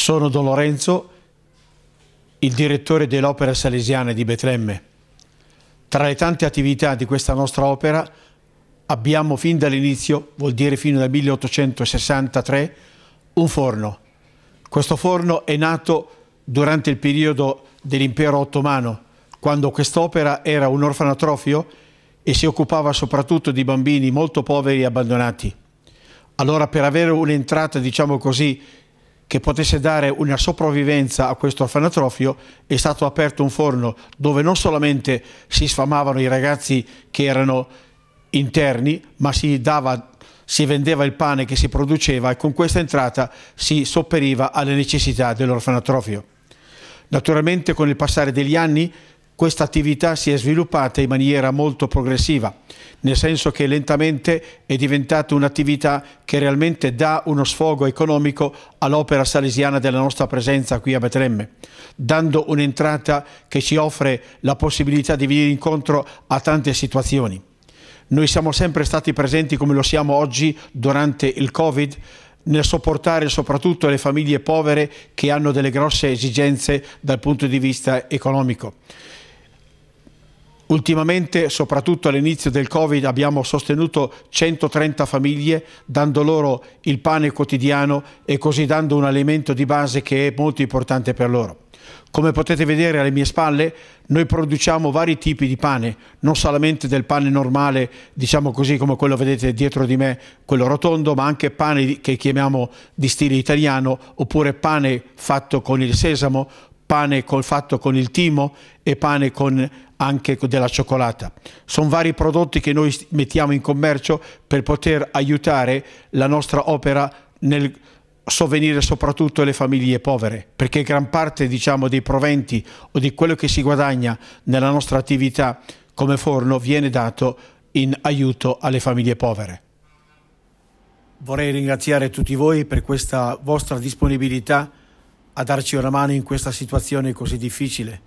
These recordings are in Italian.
Sono Don Lorenzo, il direttore dell'Opera Salesiana di Betlemme. Tra le tante attività di questa nostra opera abbiamo fin dall'inizio, vuol dire fino al 1863, un forno. Questo forno è nato durante il periodo dell'impero ottomano, quando quest'opera era un orfanotrofio e si occupava soprattutto di bambini molto poveri e abbandonati. Allora per avere un'entrata, diciamo così, che potesse dare una sopravvivenza a questo orfanatrofio, è stato aperto un forno dove non solamente si sfamavano i ragazzi che erano interni, ma si dava si vendeva il pane che si produceva e con questa entrata si sopperiva alle necessità dell'orfanatrofio. Naturalmente con il passare degli anni questa attività si è sviluppata in maniera molto progressiva, nel senso che lentamente è diventata un'attività che realmente dà uno sfogo economico all'opera salesiana della nostra presenza qui a Betlemme, dando un'entrata che ci offre la possibilità di venire incontro a tante situazioni. Noi siamo sempre stati presenti come lo siamo oggi durante il Covid, nel sopportare soprattutto le famiglie povere che hanno delle grosse esigenze dal punto di vista economico. Ultimamente, soprattutto all'inizio del Covid, abbiamo sostenuto 130 famiglie dando loro il pane quotidiano e così dando un alimento di base che è molto importante per loro. Come potete vedere alle mie spalle, noi produciamo vari tipi di pane, non solamente del pane normale, diciamo così come quello vedete dietro di me, quello rotondo, ma anche pane che chiamiamo di stile italiano, oppure pane fatto con il sesamo, pane col fatto con il timo e pane con anche della cioccolata. Sono vari prodotti che noi mettiamo in commercio per poter aiutare la nostra opera nel sovvenire soprattutto le famiglie povere, perché gran parte diciamo, dei proventi o di quello che si guadagna nella nostra attività come forno viene dato in aiuto alle famiglie povere. Vorrei ringraziare tutti voi per questa vostra disponibilità a darci una mano in questa situazione così difficile.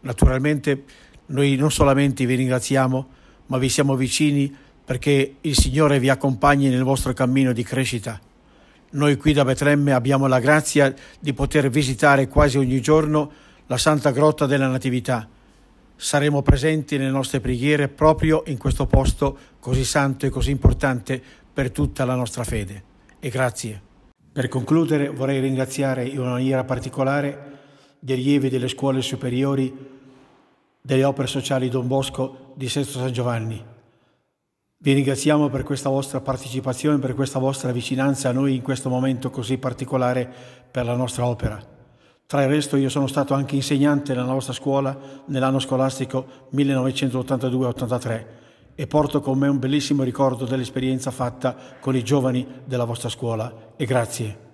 Naturalmente noi non solamente vi ringraziamo, ma vi siamo vicini perché il Signore vi accompagni nel vostro cammino di crescita. Noi qui da Betlemme abbiamo la grazia di poter visitare quasi ogni giorno la Santa Grotta della Natività. Saremo presenti nelle nostre preghiere proprio in questo posto così santo e così importante per tutta la nostra fede. E grazie. Per concludere vorrei ringraziare in una maniera particolare gli allievi delle scuole superiori delle opere sociali Don Bosco di Sesto San Giovanni. Vi ringraziamo per questa vostra partecipazione, per questa vostra vicinanza a noi in questo momento così particolare per la nostra opera. Tra il resto io sono stato anche insegnante nella nostra scuola nell'anno scolastico 1982-83 e porto con me un bellissimo ricordo dell'esperienza fatta con i giovani della vostra scuola e grazie.